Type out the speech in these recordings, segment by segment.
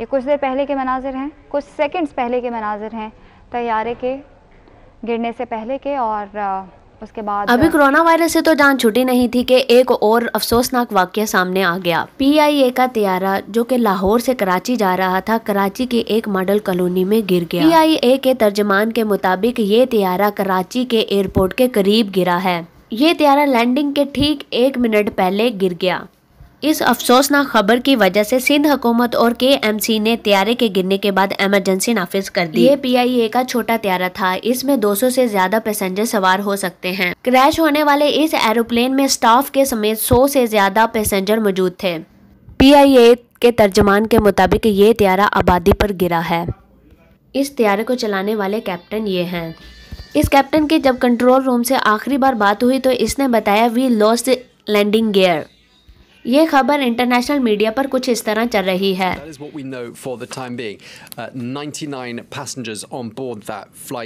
ये कुछ देर पहले के मनाजिर हैं कुछ सेकंड्स पहले के मनाजिर हैं तैयारे के गिरने से पहले के और उसके बाद अभी कोरोना वायरस से तो जान छुटी नहीं थी कि एक और अफसोसनाक वाक्य सामने आ गया पीआईए का तैयारा जो कि लाहौर से कराची जा रहा था कराची के एक मॉडल कॉलोनी में गिर गया पीआईए के तर्जमान के मुताबिक ये तैयारा कराची के एयरपोर्ट के करीब गिरा है ये तैयारा लैंडिंग के ठीक एक मिनट पहले गिर गया इस अफसोसनाक खबर की वजह से सिंध हुकूमत और के एम सी ने त्यारे के गिरने के बाद एमरजेंसी नाफिज कर दी ये पी आई ए का छोटा त्यारा था इसमें 200 से ज्यादा पैसेंजर सवार हो सकते हैं क्रैश होने वाले इस एरोप्लेन में स्टाफ के समेत 100 से ज्यादा पैसेंजर मौजूद थे पी आई ए के तर्जमान के मुताबिक ये त्यारा आबादी पर गिरा है इस त्यारे को चलाने वाले कैप्टन ये है इस कैप्टन की जब कंट्रोल रूम से आखिरी बार बात हुई तो इसने बताया वी लॉस्ट लैंडिंग गेयर ये खबर इंटरनेशनल मीडिया पर कुछ इस तरह चल रही है uh,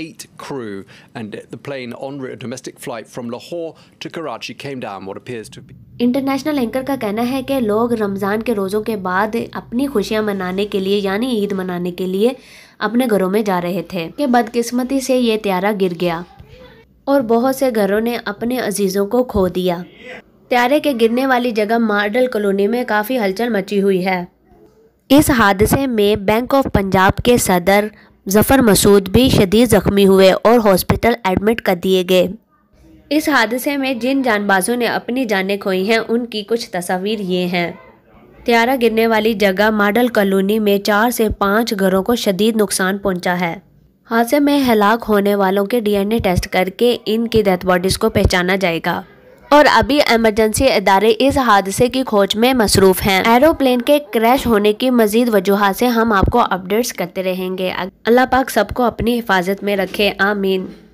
eight crew, and the plane on a domestic flight from Lahore to Karachi came down what appears to be. International anchor का कहना है कि लोग रमज़ान के रोज़ों के बाद अपनी खुशियां मनाने के लिए यानी ईद मनाने के लिए अपने घरों में जा रहे थे कि बदकिस्मती से ये त्यारा गिर गया और बहुत से घरों ने अपने अजीज़ों को खो दिया त्यारे के गिरने वाली जगह मार्डल कॉलोनी में काफ़ी हलचल मची हुई है इस हादसे में बैंक ऑफ पंजाब के सदर जफ़र मसूद भी शदीद ज़ख्मी हुए और हॉस्पिटल एडमिट कर दिए गए इस हादसे में जिन जानबाजों ने अपनी जानें खोई हैं उनकी कुछ तस्वीर ये हैं त्यारा गिरने वाली जगह मॉडल कॉलोनी में चार से पाँच घरों को शदीद नुकसान पहुंचा है हादसे में हलाक होने वालों के डीएनए टेस्ट करके इनकी डेथ बॉडीज़ को पहचाना जाएगा और अभी एमरजेंसी इदारे इस हादसे की खोज में मसरूफ हैं एरोप्लेन के क्रैश होने की मजीद वजूहत से हम आपको अपडेट्स करते रहेंगे अल्लाह पाक सबको अपनी हिफाजत में रखे आमीन